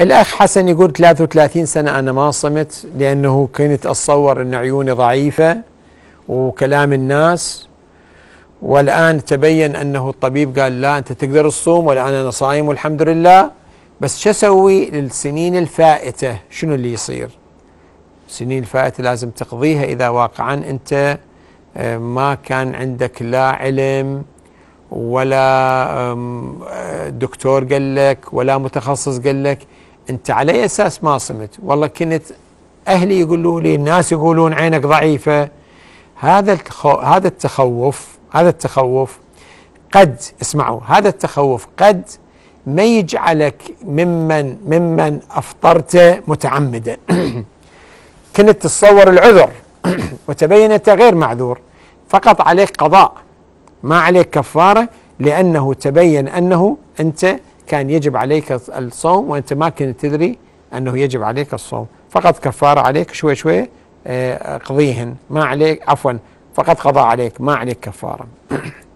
الأخ حسن يقول 33 سنة أنا ما صمت لأنه كنت أتصور أن عيوني ضعيفة وكلام الناس والآن تبين أنه الطبيب قال لا أنت تقدر تصوم والآن أنا صايم والحمد لله بس شو أسوي للسنين الفائتة شنو اللي يصير السنين الفائتة لازم تقضيها إذا واقعا أنت آه، ما كان عندك لا علم ولا آه، دكتور قال لك ولا متخصص قال لك انت على اي اساس ما صمت والله كنت اهلي يقولوا لي الناس يقولون عينك ضعيفه هذا هذا التخوف هذا التخوف قد اسمعوا هذا التخوف قد ما يجعلك ممن ممن افطرت متعمدا كنت تتصور العذر وتبين انت غير معذور فقط عليك قضاء ما عليك كفاره لانه تبين انه انت كان يجب عليك الصوم وانت ما كنت تدري انه يجب عليك الصوم فقط كفاره عليك شوي شوي آه، قضيهن ما عليك عفوا فقط قضاء عليك ما عليك كفاره